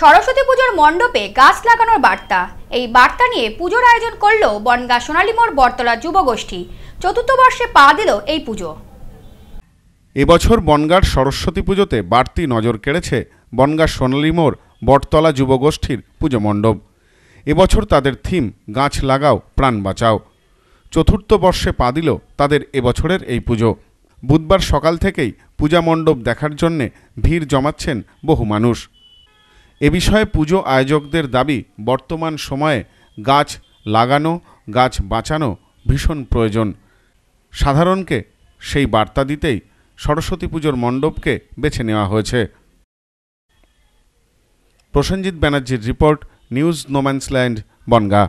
সরস্বতী পুজোর মণ্ডপে গাছ লাগানোর বার্তা এই বার্তা নিয়ে পুজোর আয়োজন করল বনগা সোনালিমোর বটতলা যুবগোষ্ঠী চতুর্থ বর্ষে পা দিল এই পুজো এবছর বনগার সরস্বতী পুজোতে বাড়তি নজর কেড়েছে বনগা সোনালিমোর বটতলা যুবগোষ্ঠীর পুজো মণ্ডপ এবছর তাদের থিম গাছ লাগাও প্রাণ বাঁচাও চতুর্থ বর্ষে পা দিল তাদের এবছরের এই পুজো বুধবার সকাল থেকেই পূজা মণ্ডপ দেখার জন্যে ভিড় জমাচ্ছেন বহু মানুষ এ বিষয়ে পুজো আয়োজকদের দাবি বর্তমান সময়ে গাছ লাগানো গাছ বাঁচানো ভীষণ প্রয়োজন সাধারণকে সেই বার্তা দিতেই সরস্বতী পুজোর মণ্ডপকে বেছে নেওয়া হয়েছে প্রসেনজিৎ ব্যানার্জির রিপোর্ট নিউজ নোম্যান্সল্যান্ড বনগা